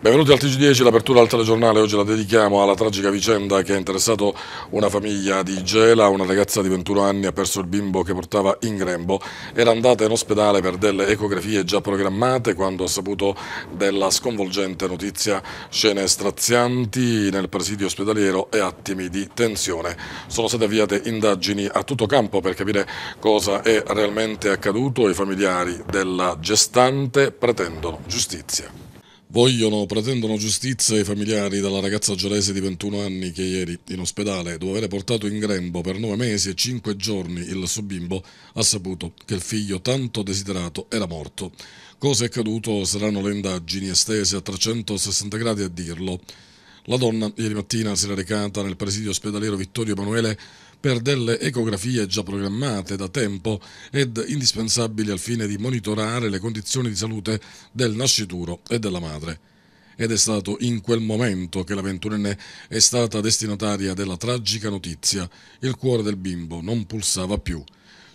Benvenuti al TG10, l'apertura al telegiornale, oggi la dedichiamo alla tragica vicenda che ha interessato una famiglia di Gela, una ragazza di 21 anni ha perso il bimbo che portava in grembo, era andata in ospedale per delle ecografie già programmate quando ha saputo della sconvolgente notizia, scene strazianti nel presidio ospedaliero e attimi di tensione. Sono state avviate indagini a tutto campo per capire cosa è realmente accaduto i familiari della gestante pretendono giustizia. Vogliono, pretendono giustizia i familiari della ragazza giorese di 21 anni che ieri in ospedale, dopo aver portato in grembo per 9 mesi e 5 giorni il suo bimbo, ha saputo che il figlio tanto desiderato era morto. Cosa è accaduto saranno le indagini estese a 360 gradi a dirlo. La donna ieri mattina si era recata nel presidio ospedaliero Vittorio Emanuele per delle ecografie già programmate da tempo ed indispensabili al fine di monitorare le condizioni di salute del nascituro e della madre. Ed è stato in quel momento che la ventunenne è stata destinataria della tragica notizia. Il cuore del bimbo non pulsava più.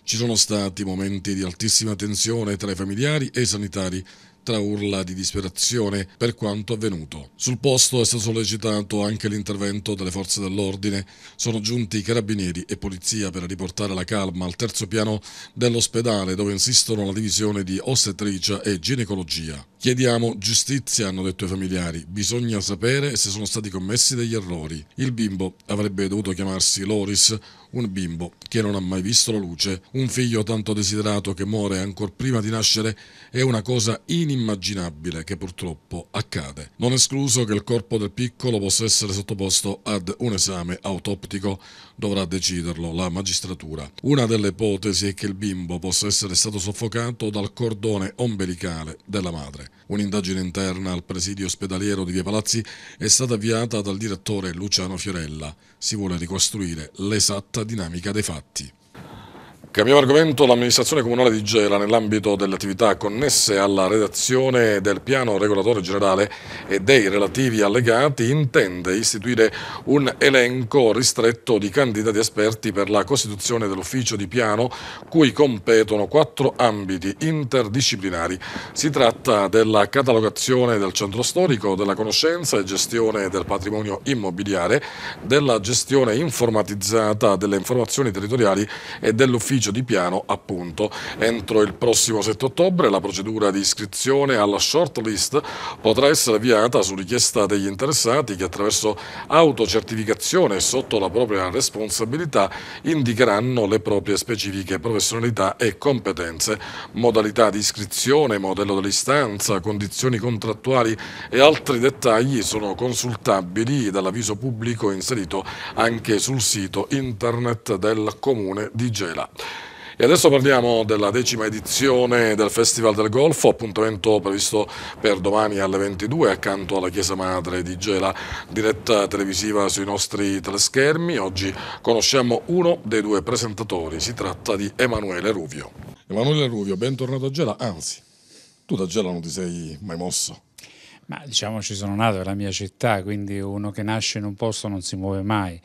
Ci sono stati momenti di altissima tensione tra i familiari e i sanitari tra urla di disperazione per quanto avvenuto. Sul posto è stato sollecitato anche l'intervento delle forze dell'ordine, sono giunti carabinieri e polizia per riportare la calma al terzo piano dell'ospedale dove insistono la divisione di ostettricia e ginecologia. Chiediamo giustizia, hanno detto i familiari. Bisogna sapere se sono stati commessi degli errori. Il bimbo avrebbe dovuto chiamarsi Loris, un bimbo che non ha mai visto la luce, un figlio tanto desiderato che muore ancora prima di nascere è una cosa inimmaginabile che purtroppo accade. Non escluso che il corpo del piccolo possa essere sottoposto ad un esame autoptico, dovrà deciderlo la magistratura. Una delle ipotesi è che il bimbo possa essere stato soffocato dal cordone ombelicale della madre. Un'indagine interna al presidio ospedaliero di Via Palazzi è stata avviata dal direttore Luciano Fiorella. Si vuole ricostruire l'esatta dinamica dei fatti. Cambiamo argomento, l'amministrazione comunale di Gela nell'ambito delle attività connesse alla redazione del piano regolatore generale e dei relativi allegati intende istituire un elenco ristretto di candidati esperti per la costituzione dell'ufficio di piano cui competono quattro ambiti interdisciplinari. Si tratta della catalogazione del centro storico, della conoscenza e gestione del patrimonio immobiliare, della gestione informatizzata delle informazioni territoriali e dell'ufficio ufficio di piano appunto. Entro il prossimo 7 ottobre la procedura di iscrizione alla shortlist potrà essere avviata su richiesta degli interessati che attraverso autocertificazione sotto la propria responsabilità indicheranno le proprie specifiche professionalità e competenze, modalità di iscrizione, modello dell'istanza, condizioni contrattuali e altri dettagli sono consultabili dall'avviso pubblico inserito anche sul sito internet del Comune di Gela. E adesso parliamo della decima edizione del Festival del Golfo, appuntamento previsto per domani alle 22 accanto alla Chiesa Madre di Gela, diretta televisiva sui nostri teleschermi. Oggi conosciamo uno dei due presentatori, si tratta di Emanuele Ruvio. Emanuele Ruvio, bentornato a Gela, anzi, tu da Gela non ti sei mai mosso. Ma diciamo ci sono nato, è la mia città, quindi uno che nasce in un posto non si muove mai,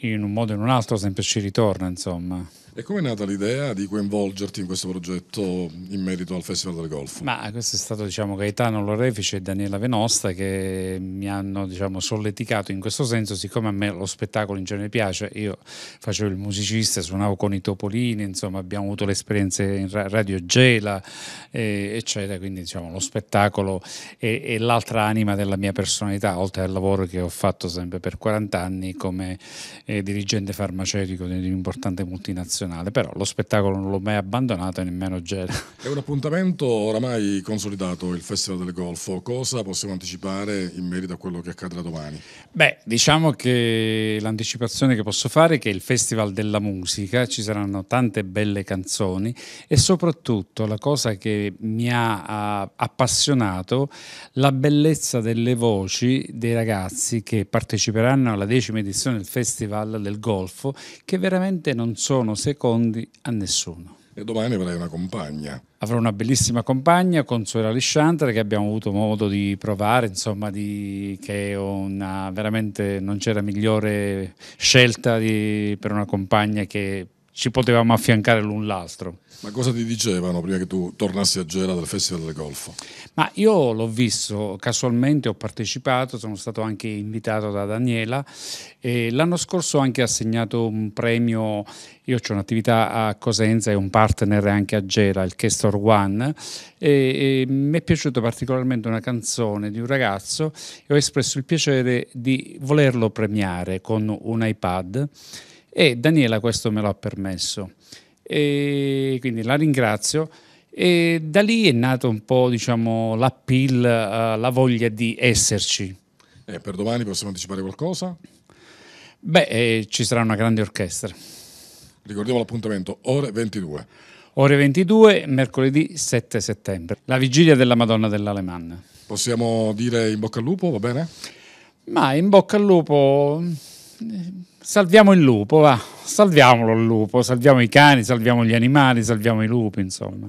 in un modo o in un altro sempre ci ritorna, insomma. E come è nata l'idea di coinvolgerti in questo progetto in merito al Festival del Golfo? Ma questo è stato diciamo, Gaetano Lorefice e Daniela Venosta che mi hanno diciamo, solleticato in questo senso, siccome a me lo spettacolo in genere piace, io facevo il musicista, suonavo con i Topolini, insomma abbiamo avuto le esperienze in Radio Gela, eh, eccetera, quindi diciamo, lo spettacolo è, è l'altra anima della mia personalità, oltre al lavoro che ho fatto sempre per 40 anni come eh, dirigente farmaceutico di un'importante multinazionale nazionale, però lo spettacolo non l'ho mai abbandonato e nemmeno Gela. È un appuntamento oramai consolidato il Festival del Golfo, cosa possiamo anticipare in merito a quello che accadrà domani? Beh, diciamo che l'anticipazione che posso fare è che il Festival della Musica ci saranno tante belle canzoni e soprattutto la cosa che mi ha appassionato la bellezza delle voci dei ragazzi che parteciperanno alla decima edizione del Festival del Golfo che veramente non sono secondarie secondi a nessuno. E domani avrai una compagna. Avrò una bellissima compagna, Consuela Lisciantre, che abbiamo avuto modo di provare, insomma, di, che una, veramente non c'era migliore scelta di, per una compagna che ci potevamo affiancare l'un l'altro. Ma cosa ti dicevano prima che tu tornassi a Gela dal Festival del Golfo? Ma io l'ho visto casualmente, ho partecipato, sono stato anche invitato da Daniela. l'anno scorso ho anche assegnato un premio, io ho un'attività a Cosenza e un partner anche a Gela, il Castor One, e, e mi è piaciuta particolarmente una canzone di un ragazzo e ho espresso il piacere di volerlo premiare con un iPad e Daniela questo me lo ha permesso. E quindi la ringrazio. E da lì è nato un po' diciamo, l'appeal, eh, la voglia di esserci. Eh, per domani possiamo anticipare qualcosa? Beh, eh, ci sarà una grande orchestra. Ricordiamo l'appuntamento, ore 22. Ore 22, mercoledì 7 settembre, la vigilia della Madonna dell'Alemanna. Possiamo dire in bocca al lupo, va bene? Ma in bocca al lupo salviamo il lupo, va, salviamolo il lupo, salviamo i cani, salviamo gli animali, salviamo i lupi, insomma.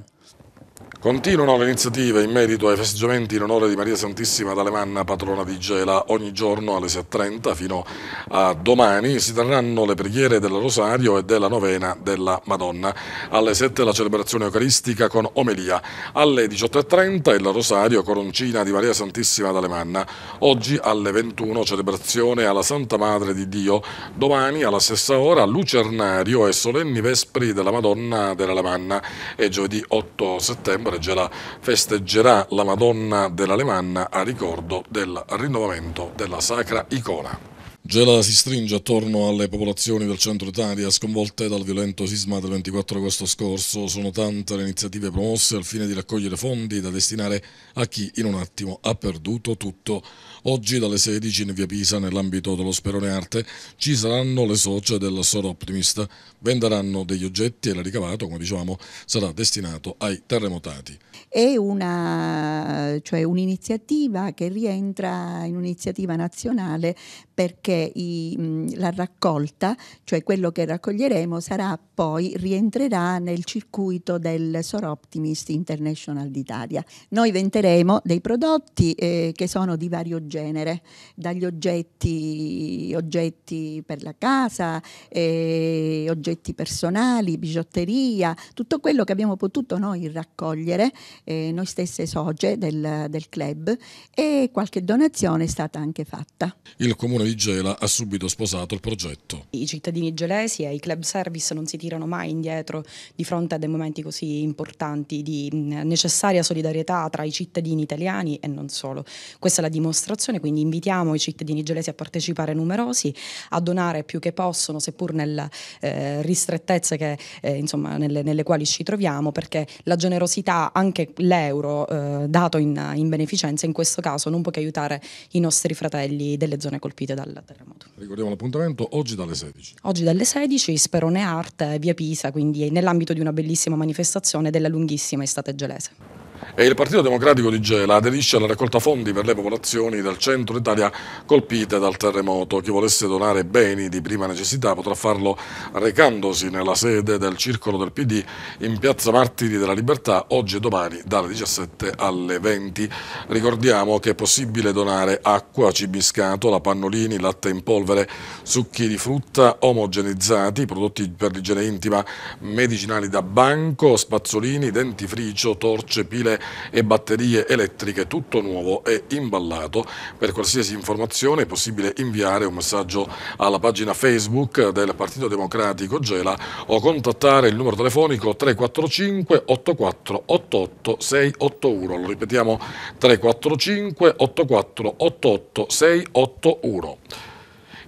Continuano le iniziative in merito ai festeggiamenti in onore di Maria Santissima d'Alemanna, patrona di Gela. Ogni giorno alle 6.30 fino a domani si terranno le preghiere del Rosario e della novena della Madonna. Alle 7 la celebrazione eucaristica con omelia. Alle 18.30 il Rosario coroncina di Maria Santissima d'Alemanna. Oggi alle 21 celebrazione alla Santa Madre di Dio. Domani alla stessa ora lucernario e solenni vespri della Madonna dell'Alemanna. E giovedì 8 settembre scorreggerà, festeggerà la Madonna dell'Alemanna a ricordo del rinnovamento della sacra icona. Gela si stringe attorno alle popolazioni del centro Italia sconvolte dal violento sisma del 24 agosto scorso. Sono tante le iniziative promosse al fine di raccogliere fondi da destinare a chi in un attimo ha perduto tutto. Oggi dalle 16 in via Pisa, nell'ambito dello Sperone Arte, ci saranno le socie del Sor Optimist. Venderanno degli oggetti e la ricavato, come dicevamo, sarà destinato ai terremotati. È cioè un'iniziativa cioè un che rientra in un'iniziativa nazionale perché i, la raccolta, cioè quello che raccoglieremo, sarà poi rientrerà nel circuito del Sor Optimist International d'Italia. Noi venderemo dei prodotti eh, che sono di vario oggetti genere, dagli oggetti, oggetti per la casa, eh, oggetti personali, bigiotteria, tutto quello che abbiamo potuto noi raccogliere, eh, noi stesse socie del, del club e qualche donazione è stata anche fatta. Il comune di Gela ha subito sposato il progetto. I cittadini gelesi e i club service non si tirano mai indietro di fronte a dei momenti così importanti di necessaria solidarietà tra i cittadini italiani e non solo. Questa è la dimostrazione manifestazione, quindi invitiamo i cittadini gelesi a partecipare numerosi, a donare più che possono, seppur nelle eh, ristrettezze che, eh, insomma, nelle, nelle, quali ci troviamo, perché la generosità, anche l'euro eh, dato in, in, beneficenza, in questo caso non può che aiutare i nostri fratelli delle zone colpite dal terremoto. Ricordiamo l'appuntamento oggi dalle 16. Oggi dalle 16, Sperone Art, via Pisa, quindi nell'ambito di una bellissima manifestazione della lunghissima estate gelese e il Partito Democratico di Gela aderisce alla raccolta fondi per le popolazioni del centro Italia colpite dal terremoto. Chi volesse donare beni di prima necessità potrà farlo recandosi nella sede del Circolo del PD in Piazza Martiri della Libertà oggi e domani dalle 17 alle 20. Ricordiamo che è possibile donare acqua, cibi scatola, pannolini, latte in polvere, succhi di frutta omogenizzati, prodotti per l'igiene intima, medicinali da banco, spazzolini, dentifricio, torce, pile pile e batterie elettriche, tutto nuovo e imballato. Per qualsiasi informazione è possibile inviare un messaggio alla pagina Facebook del Partito Democratico Gela o contattare il numero telefonico 345 84 88 681. Lo ripetiamo 345 84 88 681.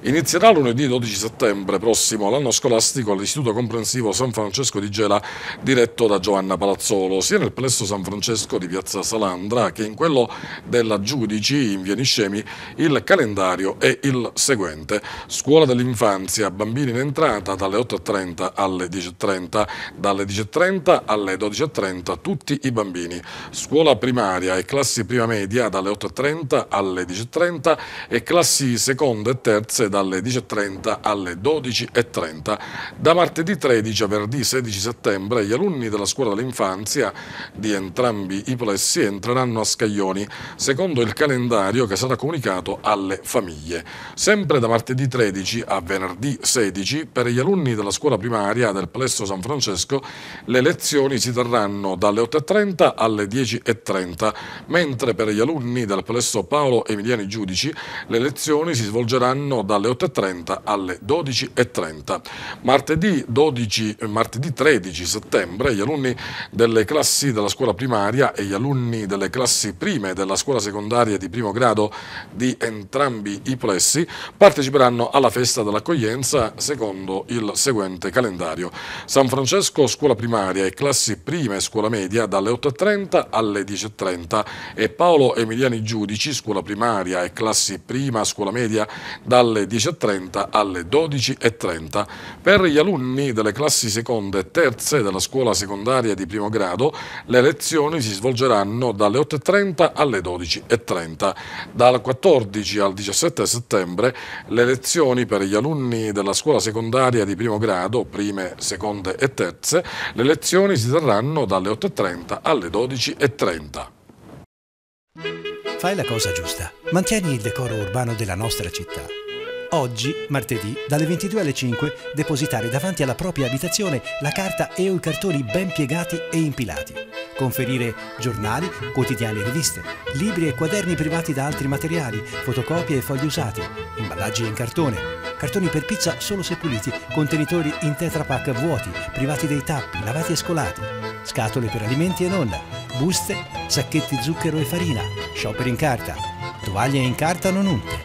Inizierà lunedì 12 settembre prossimo l'anno scolastico all'Istituto Comprensivo San Francesco di Gela diretto da Giovanna Palazzolo, sia nel plesso San Francesco di Piazza Salandra che in quello della Giudici in Via Niscemi. Il calendario è il seguente. Scuola dell'infanzia, bambini in entrata dalle 8.30 alle 10.30, dalle 10.30 alle 12.30 tutti i bambini. Scuola primaria e classi prima media dalle 8.30 alle 10.30 e classi seconda e terze dalle 10.30 alle 12.30. Da martedì 13 a venerdì 16 settembre gli alunni della scuola dell'infanzia di entrambi i plessi entreranno a Scaglioni secondo il calendario che sarà comunicato alle famiglie. Sempre da martedì 13 a venerdì 16 per gli alunni della scuola primaria del plesso San Francesco le lezioni si terranno dalle 8.30 alle 10.30 mentre per gli alunni del plesso Paolo Emiliani Giudici le lezioni si svolgeranno dalle dalle 8.30 alle 12.30. Martedì, eh, martedì 13 settembre gli alunni delle classi della scuola primaria e gli alunni delle classi prime della scuola secondaria di primo grado di entrambi i plessi parteciperanno alla festa dell'accoglienza secondo il seguente calendario. San Francesco scuola primaria e classi prime scuola media dalle 8.30 alle 10.30 e Paolo Emiliani Giudici scuola primaria e classi prima scuola media dalle 10.30 10.30 alle 12.30. Per gli alunni delle classi seconde e terze della scuola secondaria di primo grado le lezioni si svolgeranno dalle 8.30 alle 12.30. Dal 14 al 17 settembre le lezioni per gli alunni della scuola secondaria di primo grado, prime, seconde e terze, le lezioni si terranno dalle 8.30 alle 12.30. Fai la cosa giusta, mantieni il decoro urbano della nostra città Oggi, martedì, dalle 22 alle 5, depositare davanti alla propria abitazione la carta e o i cartoni ben piegati e impilati. Conferire giornali, quotidiani e riviste, libri e quaderni privati da altri materiali, fotocopie e fogli usati, imballaggi in cartone, cartoni per pizza solo se puliti, contenitori in tetrapack vuoti, privati dei tappi, lavati e scolati, scatole per alimenti e non, buste, sacchetti zucchero e farina, shopper in carta, tovaglie in carta non unte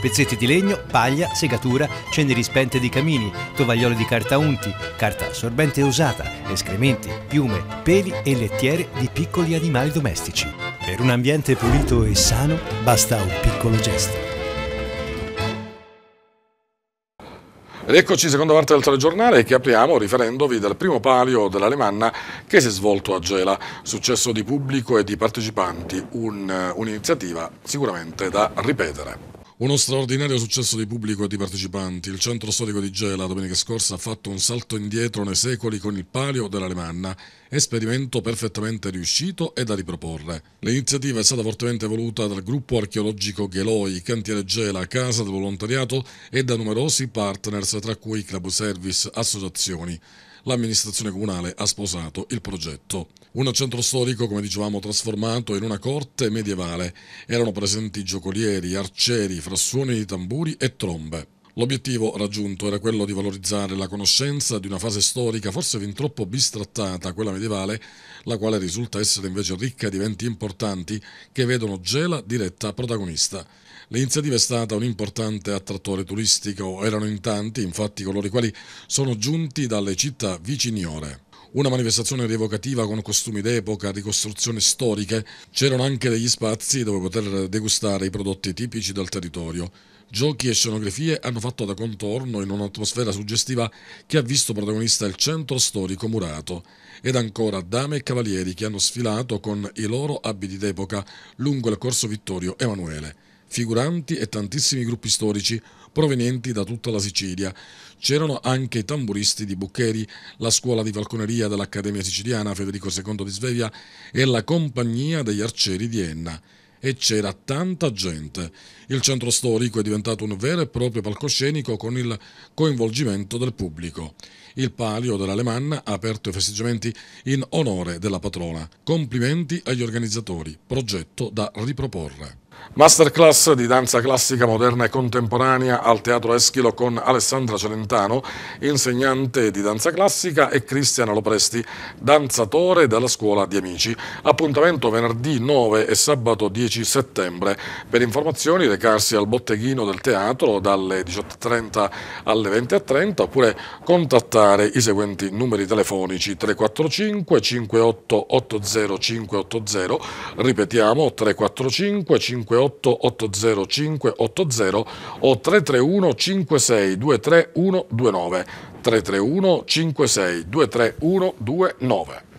pezzetti di legno, paglia, segatura, ceneri spente di camini, tovaglioli di carta unti, carta assorbente usata, escrementi, piume, peli e lettiere di piccoli animali domestici. Per un ambiente pulito e sano basta un piccolo gesto. Ed eccoci, seconda parte del telegiornale che apriamo riferendovi del primo palio dell'Alemanna che si è svolto a Gela. Successo di pubblico e di partecipanti, un'iniziativa un sicuramente da ripetere. Uno straordinario successo di pubblico e di partecipanti. Il centro storico di Gela domenica scorsa ha fatto un salto indietro nei secoli con il palio della Lemanna, esperimento perfettamente riuscito e da riproporre. L'iniziativa è stata fortemente voluta dal gruppo archeologico Geloi, Cantiere Gela, Casa del Volontariato e da numerosi partners, tra cui club service, associazioni l'amministrazione comunale ha sposato il progetto. Un centro storico, come dicevamo, trasformato in una corte medievale. Erano presenti giocolieri, arcieri, frassoni di tamburi e trombe. L'obiettivo raggiunto era quello di valorizzare la conoscenza di una fase storica forse fin troppo bistrattata, quella medievale, la quale risulta essere invece ricca di eventi importanti che vedono Gela diretta protagonista. L'iniziativa è stata un importante attrattore turistico, erano in tanti infatti coloro i quali sono giunti dalle città viciniore. Una manifestazione rievocativa con costumi d'epoca, ricostruzioni storiche, c'erano anche degli spazi dove poter degustare i prodotti tipici del territorio. Giochi e scenografie hanno fatto da contorno in un'atmosfera suggestiva che ha visto protagonista il centro storico murato ed ancora dame e cavalieri che hanno sfilato con i loro abiti d'epoca lungo il corso Vittorio Emanuele figuranti e tantissimi gruppi storici provenienti da tutta la Sicilia. C'erano anche i tamburisti di Buccheri, la scuola di falconeria dell'Accademia Siciliana Federico II di Svevia e la compagnia degli arcieri di Enna. E c'era tanta gente. Il centro storico è diventato un vero e proprio palcoscenico con il coinvolgimento del pubblico. Il palio dell'Alemanna ha aperto i festeggiamenti in onore della patrona. Complimenti agli organizzatori, progetto da riproporre. Masterclass di danza classica moderna e contemporanea al Teatro Eschilo con Alessandra Celentano, insegnante di danza classica e Cristiana Lopresti, danzatore della scuola di amici. Appuntamento venerdì 9 e sabato 10 settembre. Per informazioni recarsi al botteghino del teatro dalle 18.30 alle 20.30 oppure contattare i seguenti numeri telefonici 345 58 80 580, ripetiamo 345 58 358 805 80 o 331 56 23129 331 56 23129.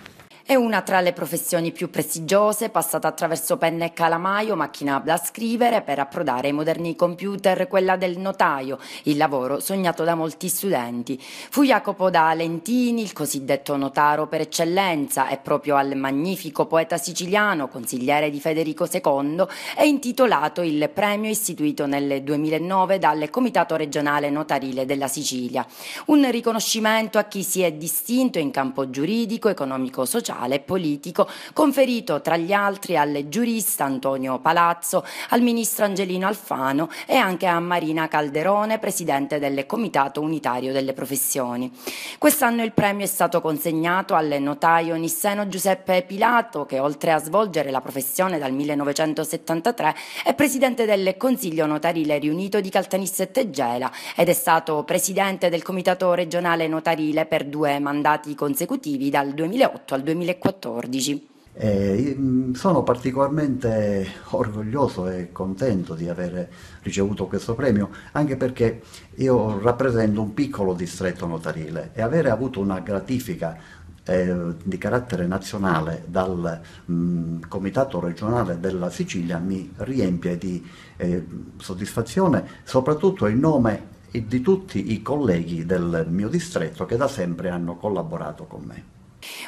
È una tra le professioni più prestigiose, passata attraverso penne e calamaio, macchina da scrivere per approdare ai moderni computer, quella del notaio, il lavoro sognato da molti studenti. Fu Jacopo da Lentini, il cosiddetto notaro per eccellenza, e proprio al magnifico poeta siciliano, consigliere di Federico II, è intitolato il premio istituito nel 2009 dal Comitato regionale notarile della Sicilia. Un riconoscimento a chi si è distinto in campo giuridico, economico, sociale sociale e politico, conferito tra gli altri al giurista Antonio Palazzo, al ministro Angelino Alfano e anche a Marina Calderone, presidente del Comitato Unitario delle Professioni. Quest'anno il premio è stato consegnato al notaio Nisseno Giuseppe Pilato, che oltre a svolgere la professione dal 1973 è presidente del Consiglio Notarile riunito di Caltanissetta e ed è stato presidente del Comitato regionale notarile per due mandati consecutivi dal 2008 al 2009. 2014. Eh, mm, sono particolarmente orgoglioso e contento di aver ricevuto questo premio, anche perché io rappresento un piccolo distretto notarile e avere avuto una gratifica eh, di carattere nazionale dal mh, mm, Comitato regionale della Sicilia mi riempie di eh, soddisfazione, soprattutto in nome di tutti i colleghi del mio distretto che da sempre hanno collaborato con me.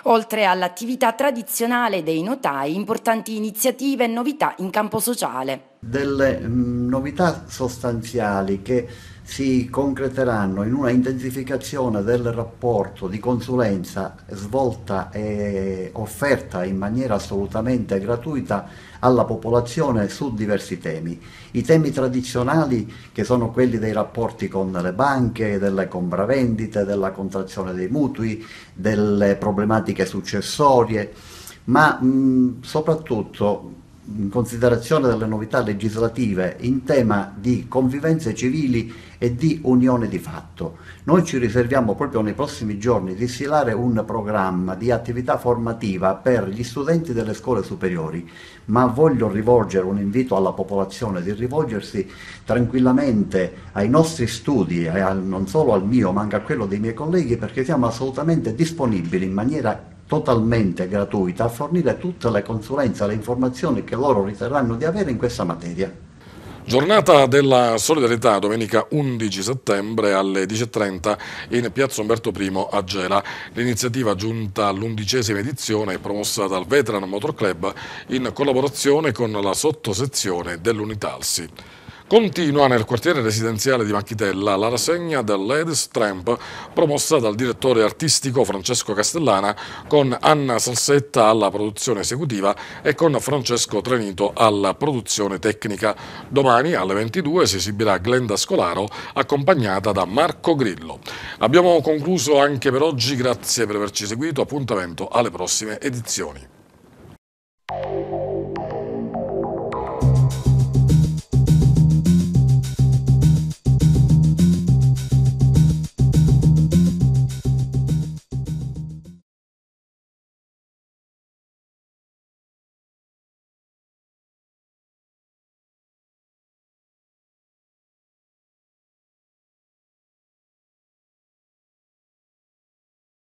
Oltre all'attività tradizionale dei notai, importanti iniziative e novità in campo sociale. Delle mm, novità sostanziali che si concreteranno in una intensificazione del rapporto di consulenza svolta e offerta in maniera assolutamente gratuita alla popolazione su diversi temi. I temi tradizionali che sono quelli dei rapporti con le banche, delle compravendite, della contrazione dei mutui, delle problematiche successorie, ma mh, soprattutto in considerazione delle novità legislative in tema di convivenze civili e di unione di fatto. Noi ci riserviamo proprio nei prossimi giorni di stilare un programma di attività formativa per gli studenti delle scuole superiori, ma voglio rivolgere un invito alla popolazione di rivolgersi tranquillamente ai nostri studi, non solo al mio ma anche a quello dei miei colleghi, perché siamo assolutamente disponibili in maniera totalmente gratuita a fornire tutte le consulenze le informazioni che loro riterranno di avere in questa materia. Giornata della solidarietà domenica 11 settembre alle 10.30 in piazza Umberto I a Gela. L'iniziativa giunta all'undicesima edizione è promossa dal Veteran Motor Club in collaborazione con la sottosezione dell'Unitalsi. Continua nel quartiere residenziale di Macchitella la rassegna del Ladies Tramp promossa dal direttore artistico Francesco Castellana con Anna Salsetta alla produzione esecutiva e con Francesco Trenito alla produzione tecnica. Domani alle 22 si esibirà Glenda Scolaro accompagnata da Marco Grillo. Abbiamo concluso anche per oggi, grazie per averci seguito, appuntamento alle prossime edizioni.